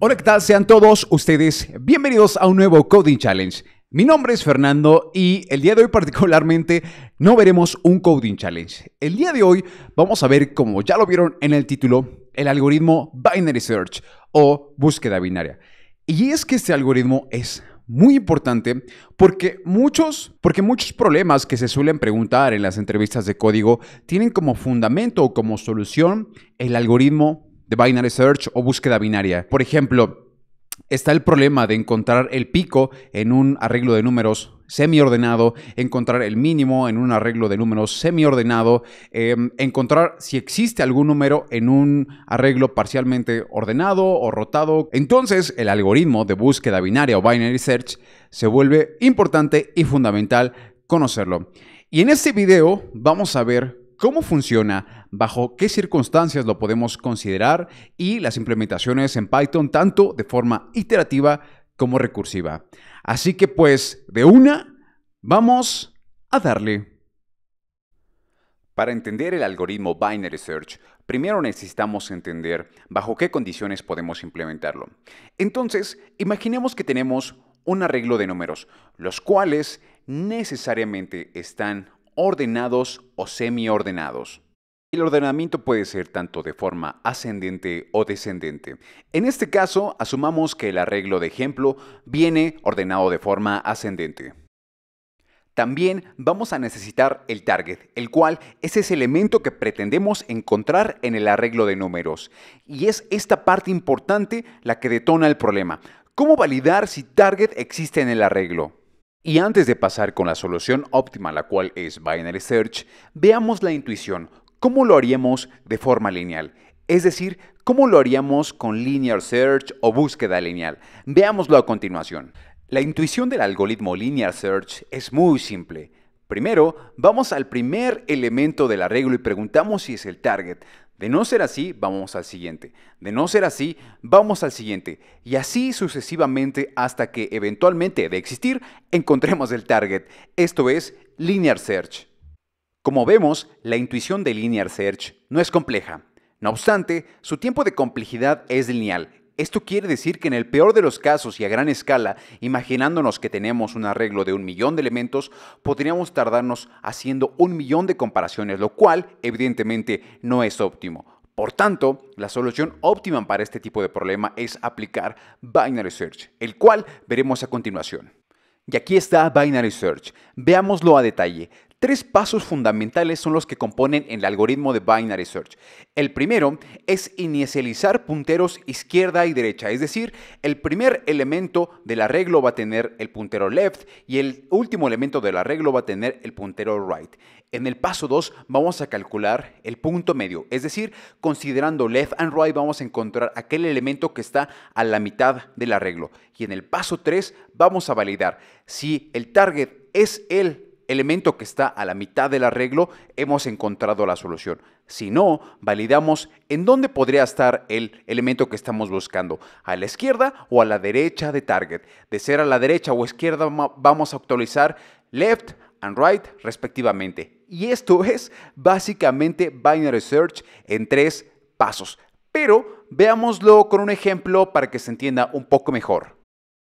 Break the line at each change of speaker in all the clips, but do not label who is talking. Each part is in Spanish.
Hola, ¿qué tal? Sean todos ustedes bienvenidos a un nuevo Coding Challenge. Mi nombre es Fernando y el día de hoy particularmente no veremos un Coding Challenge. El día de hoy vamos a ver, como ya lo vieron en el título, el algoritmo Binary Search o búsqueda binaria. Y es que este algoritmo es muy importante porque muchos, porque muchos problemas que se suelen preguntar en las entrevistas de código tienen como fundamento o como solución el algoritmo de binary search o búsqueda binaria. Por ejemplo, está el problema de encontrar el pico en un arreglo de números semiordenado, encontrar el mínimo en un arreglo de números semiordenado, em, encontrar si existe algún número en un arreglo parcialmente ordenado o rotado. Entonces, el algoritmo de búsqueda binaria o binary search se vuelve importante y fundamental conocerlo. Y en este video vamos a ver cómo funciona, bajo qué circunstancias lo podemos considerar y las implementaciones en Python tanto de forma iterativa como recursiva. Así que pues, de una, vamos a darle. Para entender el algoritmo Binary Search, primero necesitamos entender bajo qué condiciones podemos implementarlo. Entonces, imaginemos que tenemos un arreglo de números, los cuales necesariamente están ordenados o semiordenados. El ordenamiento puede ser tanto de forma ascendente o descendente. En este caso, asumamos que el arreglo de ejemplo viene ordenado de forma ascendente. También vamos a necesitar el target, el cual es ese elemento que pretendemos encontrar en el arreglo de números. Y es esta parte importante la que detona el problema. ¿Cómo validar si target existe en el arreglo? Y antes de pasar con la solución óptima, la cual es binary search, veamos la intuición, cómo lo haríamos de forma lineal, es decir, cómo lo haríamos con linear search o búsqueda lineal. Veámoslo a continuación. La intuición del algoritmo linear search es muy simple. Primero, vamos al primer elemento del arreglo y preguntamos si es el target. De no ser así, vamos al siguiente. De no ser así, vamos al siguiente. Y así sucesivamente hasta que eventualmente de existir, encontremos el target. Esto es Linear Search. Como vemos, la intuición de Linear Search no es compleja. No obstante, su tiempo de complejidad es lineal esto quiere decir que en el peor de los casos y a gran escala, imaginándonos que tenemos un arreglo de un millón de elementos, podríamos tardarnos haciendo un millón de comparaciones, lo cual evidentemente no es óptimo. Por tanto, la solución óptima para este tipo de problema es aplicar Binary Search, el cual veremos a continuación. Y aquí está Binary Search. Veámoslo a detalle. Tres pasos fundamentales son los que componen el algoritmo de Binary Search. El primero es inicializar punteros izquierda y derecha, es decir, el primer elemento del arreglo va a tener el puntero left y el último elemento del arreglo va a tener el puntero right. En el paso 2 vamos a calcular el punto medio, es decir, considerando left and right vamos a encontrar aquel elemento que está a la mitad del arreglo. Y en el paso 3 vamos a validar si el target es el elemento que está a la mitad del arreglo, hemos encontrado la solución. Si no, validamos en dónde podría estar el elemento que estamos buscando, a la izquierda o a la derecha de target. De ser a la derecha o izquierda vamos a actualizar left and right respectivamente. Y esto es básicamente binary search en tres pasos. Pero veámoslo con un ejemplo para que se entienda un poco mejor.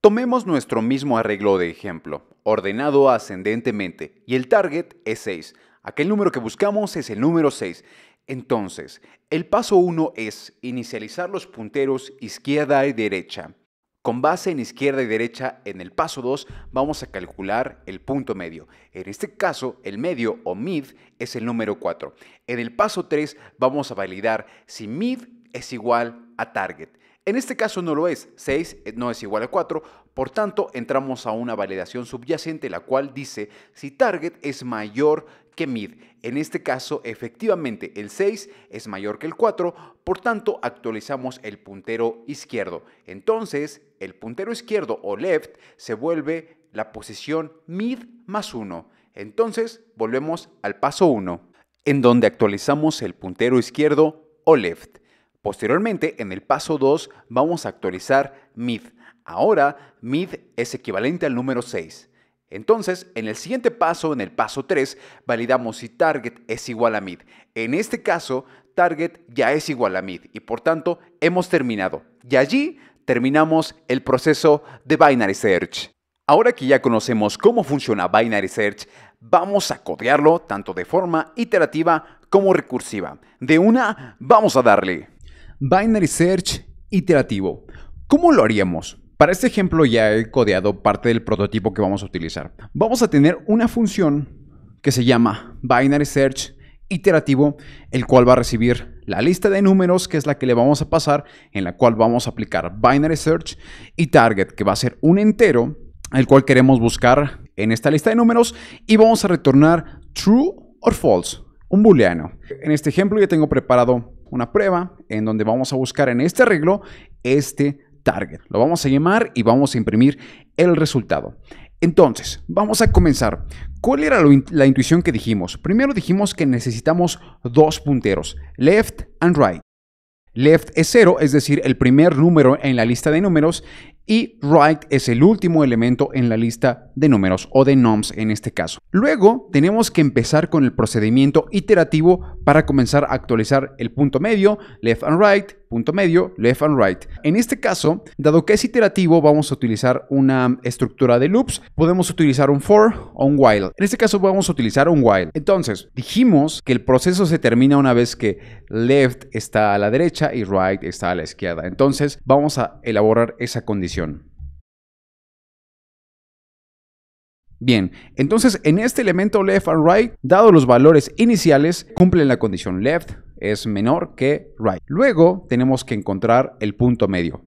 Tomemos nuestro mismo arreglo de ejemplo ordenado ascendentemente, y el target es 6. Aquel número que buscamos es el número 6. Entonces, el paso 1 es inicializar los punteros izquierda y derecha. Con base en izquierda y derecha, en el paso 2 vamos a calcular el punto medio. En este caso, el medio o mid es el número 4. En el paso 3 vamos a validar si mid es igual a target. En este caso no lo es, 6 no es igual a 4, por tanto entramos a una validación subyacente la cual dice si target es mayor que mid. En este caso, efectivamente, el 6 es mayor que el 4, por tanto, actualizamos el puntero izquierdo. Entonces, el puntero izquierdo o left se vuelve la posición mid más 1. Entonces, volvemos al paso 1, en donde actualizamos el puntero izquierdo o left. Posteriormente, en el paso 2, vamos a actualizar mid. Ahora, mid es equivalente al número 6. Entonces, en el siguiente paso, en el paso 3, validamos si target es igual a mid. En este caso, target ya es igual a mid y por tanto hemos terminado. Y allí terminamos el proceso de binary search. Ahora que ya conocemos cómo funciona binary search, vamos a codearlo tanto de forma iterativa como recursiva. De una, vamos a darle. Binary Search iterativo. ¿Cómo lo haríamos? Para este ejemplo ya he codeado parte del prototipo que vamos a utilizar. Vamos a tener una función que se llama Binary Search iterativo, el cual va a recibir la lista de números, que es la que le vamos a pasar, en la cual vamos a aplicar Binary Search y Target, que va a ser un entero, el cual queremos buscar en esta lista de números, y vamos a retornar True o False, un booleano. En este ejemplo ya tengo preparado una prueba en donde vamos a buscar en este arreglo este target. Lo vamos a llamar y vamos a imprimir el resultado. Entonces, vamos a comenzar. ¿Cuál era la intuición que dijimos? Primero dijimos que necesitamos dos punteros, left and right. Left es cero, es decir, el primer número en la lista de números y right es el último elemento en la lista de números o de noms en este caso. Luego tenemos que empezar con el procedimiento iterativo para comenzar a actualizar el punto medio, left and right, punto medio, left and right. En este caso, dado que es iterativo, vamos a utilizar una estructura de loops. Podemos utilizar un for o un while. En este caso vamos a utilizar un while. Entonces, dijimos que el proceso se termina una vez que left está a la derecha y right está a la izquierda. Entonces, vamos a elaborar esa condición. Bien, entonces en este elemento left and right, dado los valores iniciales, cumplen la condición left, es menor que right. Luego tenemos que encontrar el punto medio.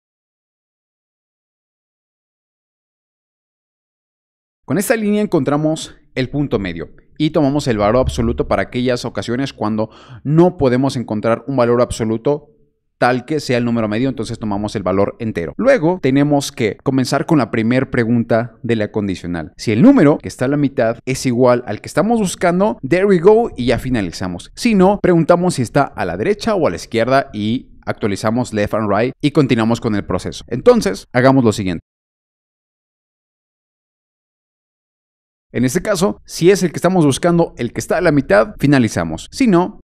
Con esta línea encontramos el punto medio y tomamos el valor absoluto para aquellas ocasiones cuando no podemos encontrar un valor absoluto tal que sea el número medio, entonces tomamos el valor entero. Luego tenemos que comenzar con la primera pregunta de la condicional. Si el número que está a la mitad es igual al que estamos buscando, there we go y ya finalizamos. Si no, preguntamos si está a la derecha o a la izquierda y actualizamos left and right y continuamos con el proceso. Entonces, hagamos lo siguiente. En este caso, si es el que estamos buscando, el que está a la mitad, finalizamos. Si no,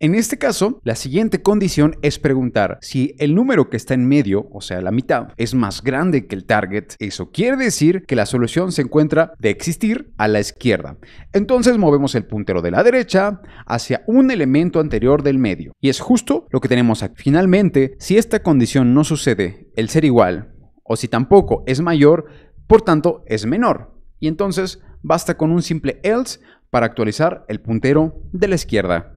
En este caso, la siguiente condición es preguntar si el número que está en medio, o sea, la mitad, es más grande que el target. Eso quiere decir que la solución se encuentra de existir a la izquierda. Entonces movemos el puntero de la derecha hacia un elemento anterior del medio. Y es justo lo que tenemos aquí. Finalmente, si esta condición no sucede, el ser igual, o si tampoco es mayor, por tanto es menor. Y entonces basta con un simple else para actualizar el puntero de la izquierda.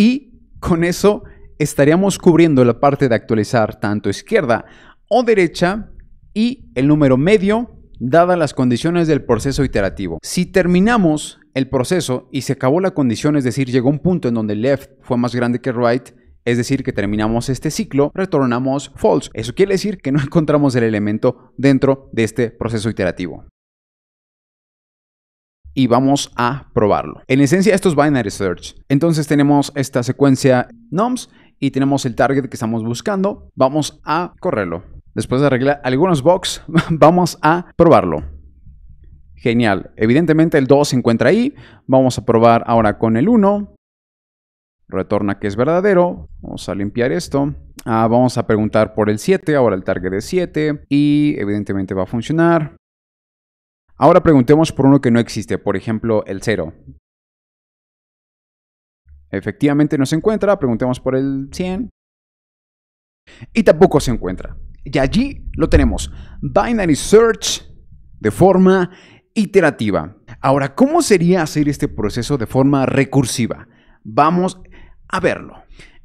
Y con eso estaríamos cubriendo la parte de actualizar tanto izquierda o derecha y el número medio dadas las condiciones del proceso iterativo. Si terminamos el proceso y se acabó la condición, es decir, llegó un punto en donde left fue más grande que right, es decir, que terminamos este ciclo, retornamos false. Eso quiere decir que no encontramos el elemento dentro de este proceso iterativo y vamos a probarlo. En esencia, esto es binary search. Entonces tenemos esta secuencia NOMS. y tenemos el target que estamos buscando. Vamos a correrlo. Después de arreglar algunos bugs, vamos a probarlo. Genial. Evidentemente el 2 se encuentra ahí. Vamos a probar ahora con el 1. Retorna que es verdadero. Vamos a limpiar esto. Ah, vamos a preguntar por el 7, ahora el target es 7. Y evidentemente va a funcionar. Ahora preguntemos por uno que no existe, por ejemplo, el 0. Efectivamente no se encuentra, preguntemos por el 100. Y tampoco se encuentra. Y allí lo tenemos. Binary Search de forma iterativa. Ahora, ¿cómo sería hacer este proceso de forma recursiva? Vamos a verlo.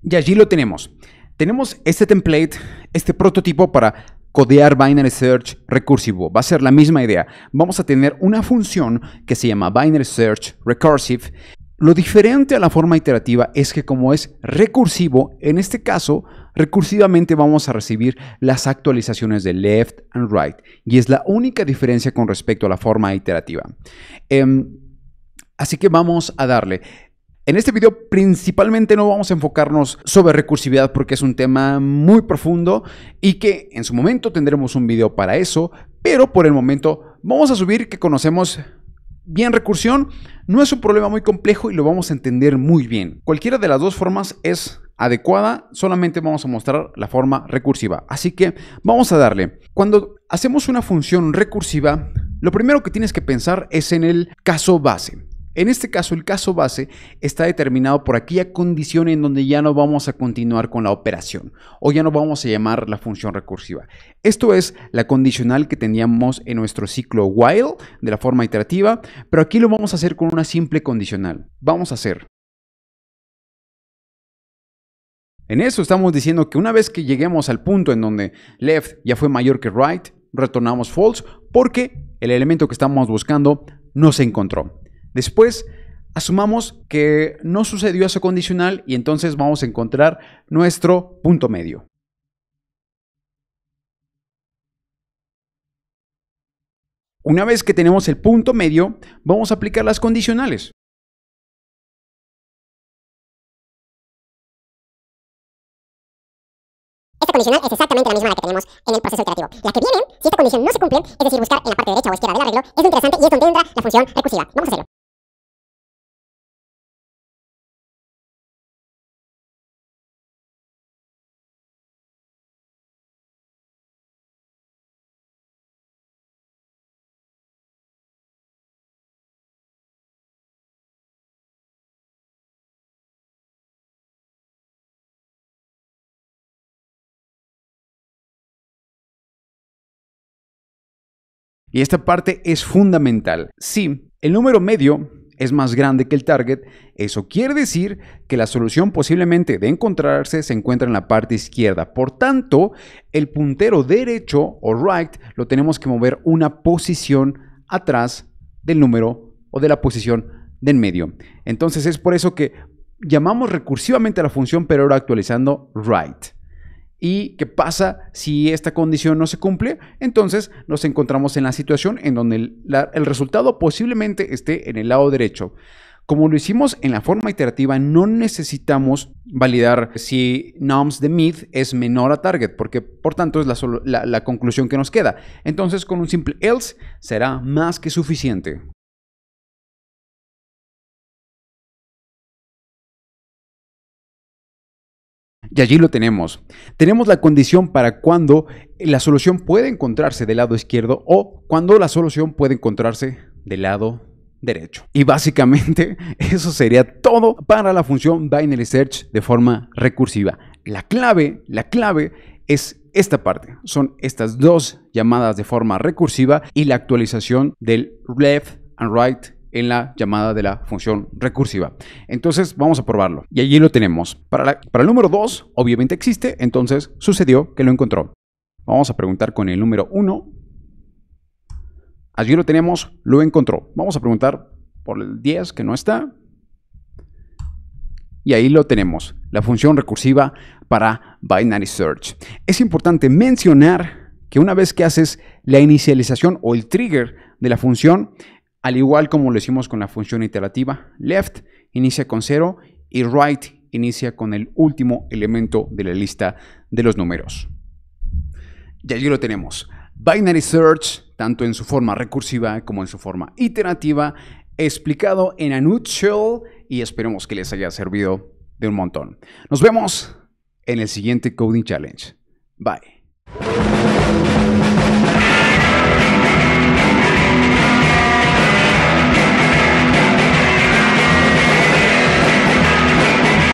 Y allí lo tenemos. Tenemos este template, este prototipo para codear binary search recursivo. Va a ser la misma idea. Vamos a tener una función que se llama binary search recursive. Lo diferente a la forma iterativa es que como es recursivo, en este caso, recursivamente vamos a recibir las actualizaciones de left and right. Y es la única diferencia con respecto a la forma iterativa. Em, así que vamos a darle. En este video principalmente no vamos a enfocarnos sobre recursividad porque es un tema muy profundo y que en su momento tendremos un video para eso, pero por el momento vamos a subir que conocemos bien recursión, no es un problema muy complejo y lo vamos a entender muy bien. Cualquiera de las dos formas es adecuada, solamente vamos a mostrar la forma recursiva. Así que vamos a darle. Cuando hacemos una función recursiva, lo primero que tienes que pensar es en el caso base. En este caso, el caso base está determinado por aquella condición en donde ya no vamos a continuar con la operación o ya no vamos a llamar la función recursiva. Esto es la condicional que teníamos en nuestro ciclo while de la forma iterativa, pero aquí lo vamos a hacer con una simple condicional. Vamos a hacer en eso estamos diciendo que una vez que lleguemos al punto en donde left ya fue mayor que right, retornamos false porque el elemento que estamos buscando no se encontró. Después, asumamos que no sucedió eso condicional y entonces vamos a encontrar nuestro punto medio. Una vez que tenemos el punto medio, vamos a aplicar las condicionales. Esta condicional es exactamente la misma que tenemos en el proceso iterativo. La que viene, si esta condición no se cumple, es decir, buscar en la parte derecha o izquierda del arreglo, es interesante y es donde entra la función recursiva. Vamos a hacerlo. Y esta parte es fundamental. Si el número medio es más grande que el target, eso quiere decir que la solución posiblemente de encontrarse se encuentra en la parte izquierda. Por tanto, el puntero derecho o right lo tenemos que mover una posición atrás del número o de la posición del medio. Entonces es por eso que llamamos recursivamente a la función, pero ahora actualizando right. ¿Y qué pasa si esta condición no se cumple? Entonces nos encontramos en la situación en donde el, resultado posiblemente esté en el lado derecho. Como lo hicimos en la forma iterativa, no necesitamos validar si nums de mid es menor a target, porque por tanto es la conclusión que nos queda. Entonces con un simple else será más que suficiente. Y allí lo tenemos. Tenemos la condición para cuando la solución puede encontrarse del lado izquierdo o cuando la solución puede encontrarse del lado derecho. Y básicamente eso sería todo para la función binary search de forma recursiva. La clave, la clave es esta parte. Son estas dos llamadas de forma recursiva y la actualización del left and right en la llamada de la función recursiva. Entonces vamos a probarlo. Y allí lo tenemos. Para, para el número 2, obviamente existe, entonces sucedió que lo encontró. Vamos a preguntar con el número 1. Allí lo tenemos, lo encontró. Vamos a preguntar por el 10 que no está. Y ahí lo tenemos, la función recursiva para binary search. Es importante mencionar que una vez que haces la inicialización o el trigger de la función, al igual como lo hicimos con la función iterativa, left inicia con 0 y right inicia con el último elemento de la lista de los números. Y allí lo tenemos. Binary Search, tanto en su forma recursiva como en su forma iterativa, explicado en a nutshell y esperemos que les haya servido de un montón. Nos vemos en el siguiente Coding Challenge. Bye.